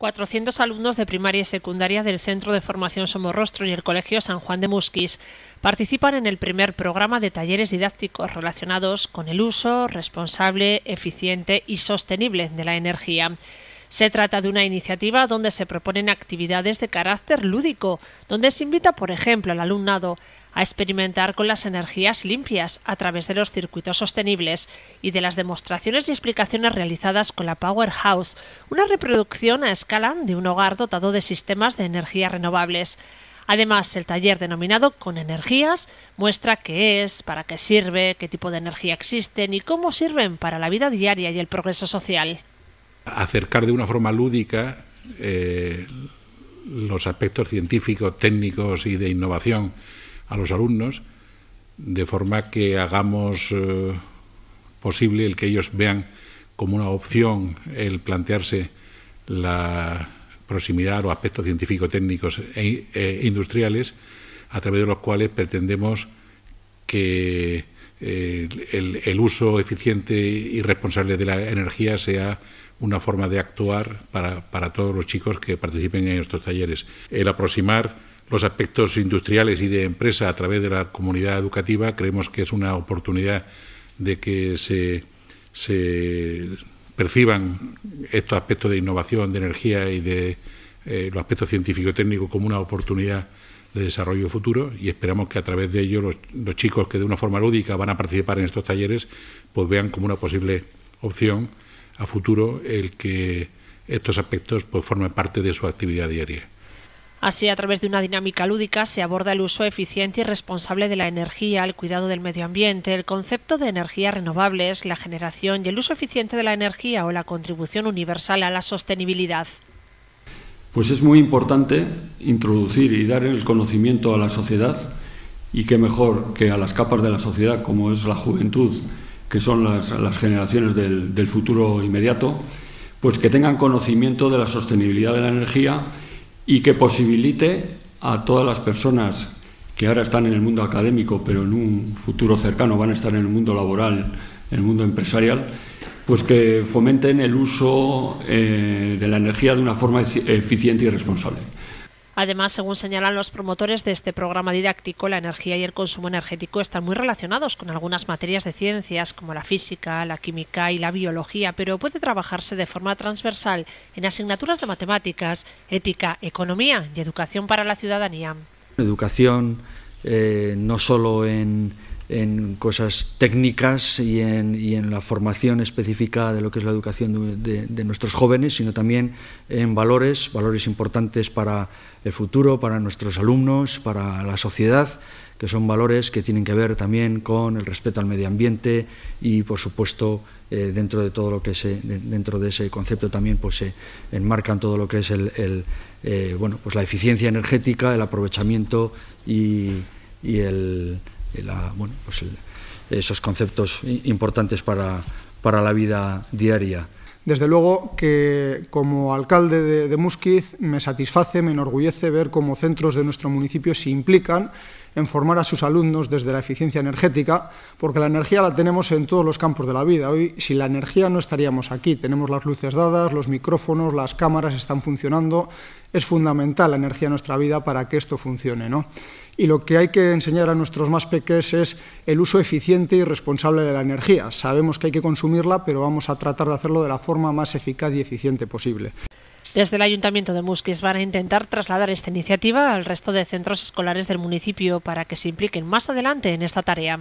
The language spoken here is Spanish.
400 alumnos de primaria y secundaria del Centro de Formación Somorrostro y el Colegio San Juan de Musquis participan en el primer programa de talleres didácticos relacionados con el uso responsable, eficiente y sostenible de la energía. Se trata de una iniciativa donde se proponen actividades de carácter lúdico, donde se invita, por ejemplo, al alumnado a experimentar con las energías limpias a través de los circuitos sostenibles y de las demostraciones y explicaciones realizadas con la Powerhouse, una reproducción a escala de un hogar dotado de sistemas de energías renovables. Además, el taller denominado Con Energías muestra qué es, para qué sirve, qué tipo de energía existen y cómo sirven para la vida diaria y el progreso social acercar de una forma lúdica eh, los aspectos científicos, técnicos y de innovación a los alumnos, de forma que hagamos eh, posible el que ellos vean como una opción el plantearse la proximidad o aspectos científicos, técnicos e, e industriales, a través de los cuales pretendemos que eh, el, uso eficiente y responsable de la energía sea una forma de actuar para, para todos los chicos que participen en estos talleres. El aproximar los aspectos industriales y de empresa a través de la comunidad educativa creemos que es una oportunidad de que se, perciban estos aspectos de innovación, de energía y de eh, los aspectos científico-técnicos como una oportunidad de desarrollo futuro y esperamos que a través de ello los, los, chicos que de una forma lúdica van a participar en estos talleres pues vean como una posible opción a futuro el que estos aspectos pues, formen parte de su actividad diaria. Así, a través de una dinámica lúdica, se aborda el uso eficiente y responsable de la energía, el cuidado del medio ambiente, el concepto de energías renovables, la generación y el uso eficiente de la energía o la contribución universal a la sostenibilidad. Pues es muy importante introducir y dar el conocimiento a la sociedad y que mejor que a las capas de la sociedad, como es la juventud, que son las, generaciones del, futuro inmediato, pues que tengan conocimiento de la sostenibilidad de la energía y que posibilite a todas las personas que ahora están en el mundo académico, pero en un futuro cercano van a estar en el mundo laboral, en el mundo empresarial, pues que fomenten el uso eh, de la energía de una forma eficiente y responsable. Además, según señalan los promotores de este programa didáctico, la energía y el consumo energético están muy relacionados con algunas materias de ciencias como la física, la química y la biología, pero puede trabajarse de forma transversal en asignaturas de matemáticas, ética, economía y educación para la ciudadanía. Educación eh, no solo en en cosas técnicas y en, la formación específica de lo que es la educación de, nuestros jóvenes, sino también en valores, valores importantes para el futuro, para nuestros alumnos, para la sociedad, que son valores que tienen que ver también con el respeto al medio ambiente y, por supuesto, eh, dentro de todo lo que se, dentro de ese concepto también pues se enmarcan todo lo que es el, eh, bueno pues la eficiencia energética, el aprovechamiento y el bueno, pues esos conceptos importantes para, la vida diaria. Desde luego que como alcalde de, de Musquiz me satisface, me enorgullece ver cómo centros de nuestro municipio se implican en formar a sus alumnos desde la eficiencia energética, porque la energía la tenemos en todos los campos de la vida. Hoy, sin la energía no estaríamos aquí. Tenemos las luces dadas, los micrófonos, las cámaras están funcionando. Es fundamental la energía en nuestra vida para que esto funcione, y lo que hay que enseñar a nuestros más pequeños es el uso eficiente y responsable de la energía. Sabemos que hay que consumirla, pero vamos a tratar de hacerlo de la forma más eficaz y eficiente posible. Desde el Ayuntamiento de Musquis van a intentar trasladar esta iniciativa al resto de centros escolares del municipio para que se impliquen más adelante en esta tarea.